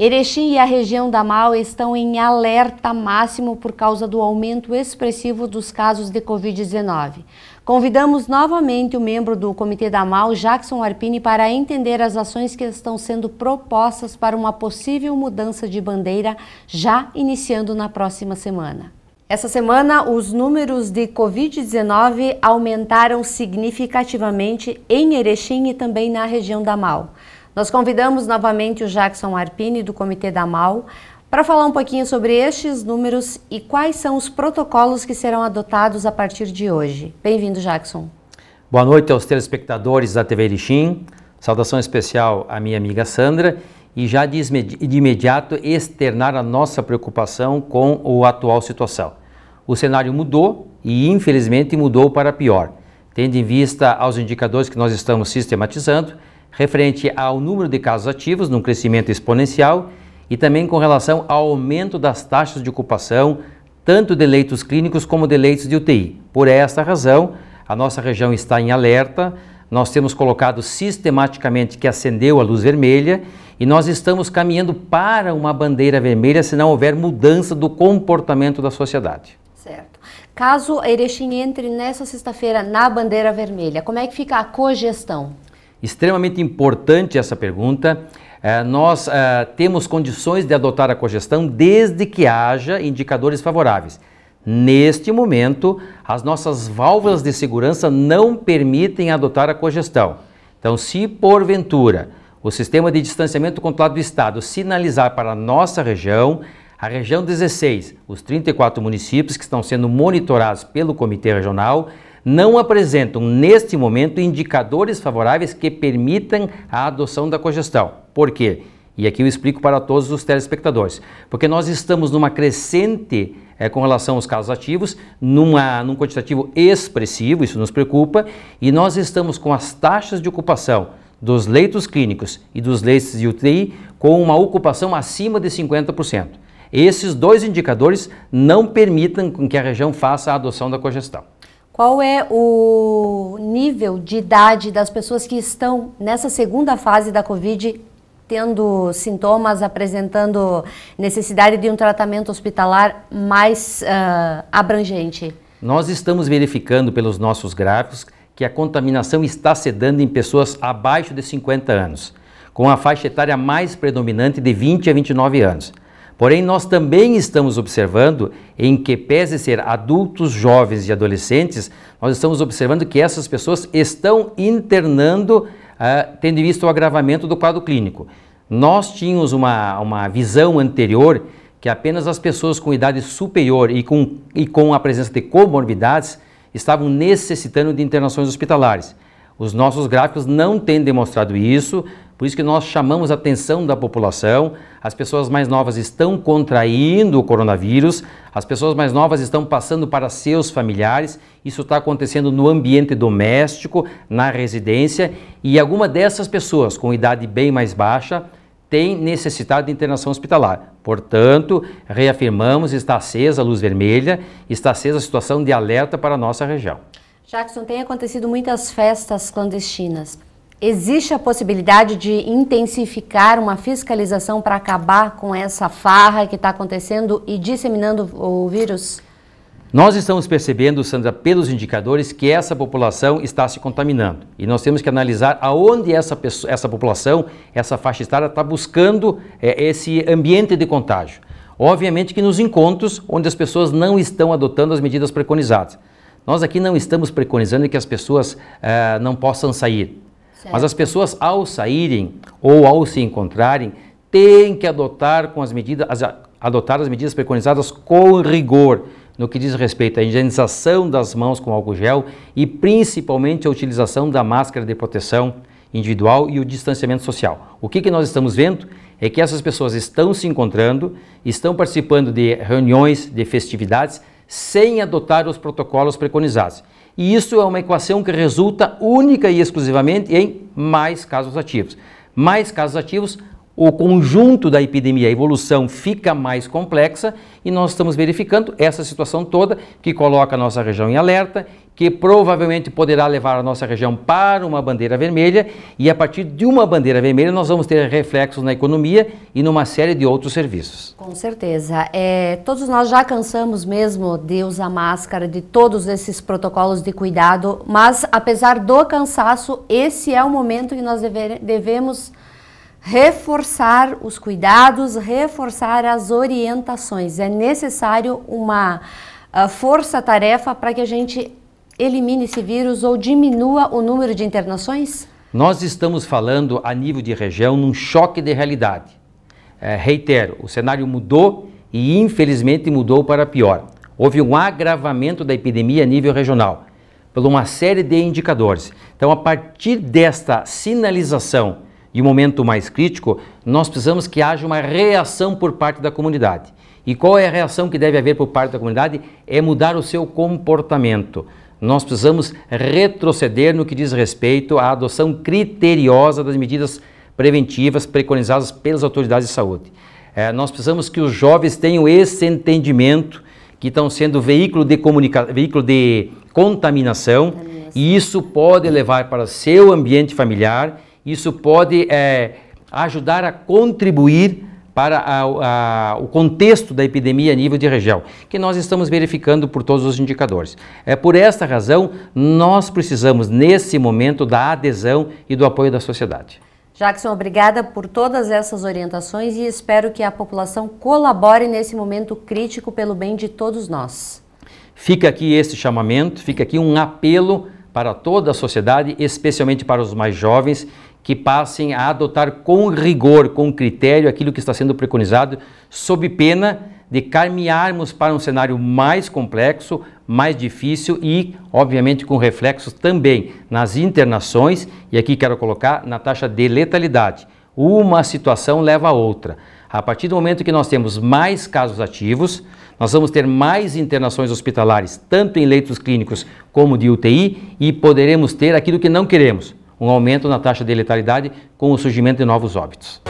Erechim e a região da Mal estão em alerta máximo por causa do aumento expressivo dos casos de Covid-19. Convidamos novamente o membro do Comitê da Mal, Jackson Arpini, para entender as ações que estão sendo propostas para uma possível mudança de bandeira, já iniciando na próxima semana. Essa semana, os números de Covid-19 aumentaram significativamente em Erechim e também na região da Mal. Nós convidamos novamente o Jackson Arpini, do Comitê da MAL, para falar um pouquinho sobre estes números e quais são os protocolos que serão adotados a partir de hoje. Bem-vindo, Jackson. Boa noite aos telespectadores da TV Erechim. Saudação especial à minha amiga Sandra e já de imediato externar a nossa preocupação com a atual situação. O cenário mudou e infelizmente mudou para pior, tendo em vista aos indicadores que nós estamos sistematizando referente ao número de casos ativos, num crescimento exponencial, e também com relação ao aumento das taxas de ocupação, tanto de leitos clínicos como de leitos de UTI. Por esta razão, a nossa região está em alerta, nós temos colocado sistematicamente que acendeu a luz vermelha e nós estamos caminhando para uma bandeira vermelha se não houver mudança do comportamento da sociedade. Certo. Caso Erechim entre nessa sexta-feira na bandeira vermelha, como é que fica a cogestão? Extremamente importante essa pergunta. É, nós é, temos condições de adotar a cogestão desde que haja indicadores favoráveis. Neste momento, as nossas válvulas de segurança não permitem adotar a cogestão. Então, se porventura o sistema de distanciamento controlado do Estado sinalizar para a nossa região, a região 16, os 34 municípios que estão sendo monitorados pelo Comitê Regional, não apresentam, neste momento, indicadores favoráveis que permitam a adoção da cogestão. Por quê? E aqui eu explico para todos os telespectadores. Porque nós estamos numa crescente é, com relação aos casos ativos, numa, num quantitativo expressivo, isso nos preocupa, e nós estamos com as taxas de ocupação dos leitos clínicos e dos leitos de UTI com uma ocupação acima de 50%. Esses dois indicadores não permitem que a região faça a adoção da cogestão. Qual é o nível de idade das pessoas que estão nessa segunda fase da Covid tendo sintomas, apresentando necessidade de um tratamento hospitalar mais uh, abrangente? Nós estamos verificando pelos nossos gráficos que a contaminação está sedando em pessoas abaixo de 50 anos, com a faixa etária mais predominante de 20 a 29 anos. Porém, nós também estamos observando, em que pese ser adultos, jovens e adolescentes, nós estamos observando que essas pessoas estão internando, uh, tendo em vista o agravamento do quadro clínico. Nós tínhamos uma, uma visão anterior que apenas as pessoas com idade superior e com, e com a presença de comorbidades estavam necessitando de internações hospitalares. Os nossos gráficos não têm demonstrado isso, por isso que nós chamamos a atenção da população. As pessoas mais novas estão contraindo o coronavírus, as pessoas mais novas estão passando para seus familiares. Isso está acontecendo no ambiente doméstico, na residência, e alguma dessas pessoas com idade bem mais baixa tem necessidade de internação hospitalar. Portanto, reafirmamos, está acesa a luz vermelha, está acesa a situação de alerta para a nossa região. Jackson, tem acontecido muitas festas clandestinas. Existe a possibilidade de intensificar uma fiscalização para acabar com essa farra que está acontecendo e disseminando o vírus? Nós estamos percebendo, Sandra, pelos indicadores, que essa população está se contaminando. E nós temos que analisar aonde essa, pessoa, essa população, essa faixa etária, está buscando é, esse ambiente de contágio. Obviamente que nos encontros onde as pessoas não estão adotando as medidas preconizadas. Nós aqui não estamos preconizando que as pessoas eh, não possam sair. Certo. Mas as pessoas, ao saírem ou ao se encontrarem, têm que adotar, com as medidas, as, adotar as medidas preconizadas com rigor no que diz respeito à higienização das mãos com álcool gel e principalmente a utilização da máscara de proteção individual e o distanciamento social. O que, que nós estamos vendo é que essas pessoas estão se encontrando, estão participando de reuniões, de festividades, sem adotar os protocolos preconizados. E isso é uma equação que resulta única e exclusivamente em mais casos ativos. Mais casos ativos, o conjunto da epidemia, a evolução fica mais complexa e nós estamos verificando essa situação toda que coloca a nossa região em alerta que provavelmente poderá levar a nossa região para uma bandeira vermelha, e a partir de uma bandeira vermelha nós vamos ter reflexos na economia e numa série de outros serviços. Com certeza. É, todos nós já cansamos mesmo de usar máscara, de todos esses protocolos de cuidado, mas apesar do cansaço, esse é o momento que nós deve, devemos reforçar os cuidados, reforçar as orientações. É necessário uma ah, força-tarefa para que a gente elimine esse vírus ou diminua o número de internações? Nós estamos falando a nível de região num choque de realidade. É, reitero, o cenário mudou e infelizmente mudou para pior. Houve um agravamento da epidemia a nível regional, por uma série de indicadores. Então, a partir desta sinalização e um momento mais crítico, nós precisamos que haja uma reação por parte da comunidade. E qual é a reação que deve haver por parte da comunidade? É mudar o seu comportamento. Nós precisamos retroceder no que diz respeito à adoção criteriosa das medidas preventivas preconizadas pelas autoridades de saúde. É, nós precisamos que os jovens tenham esse entendimento que estão sendo veículo de, comunica veículo de contaminação e isso pode levar para seu ambiente familiar, isso pode é, ajudar a contribuir para a, a, o contexto da epidemia a nível de região, que nós estamos verificando por todos os indicadores. É por esta razão nós precisamos nesse momento da adesão e do apoio da sociedade. Jackson, obrigada por todas essas orientações e espero que a população colabore nesse momento crítico pelo bem de todos nós. Fica aqui este chamamento, fica aqui um apelo para toda a sociedade, especialmente para os mais jovens que passem a adotar com rigor, com critério, aquilo que está sendo preconizado, sob pena de caminharmos para um cenário mais complexo, mais difícil e, obviamente, com reflexos também nas internações, e aqui quero colocar na taxa de letalidade. Uma situação leva a outra. A partir do momento que nós temos mais casos ativos, nós vamos ter mais internações hospitalares, tanto em leitos clínicos como de UTI, e poderemos ter aquilo que não queremos, um aumento na taxa de letalidade com o surgimento de novos óbitos.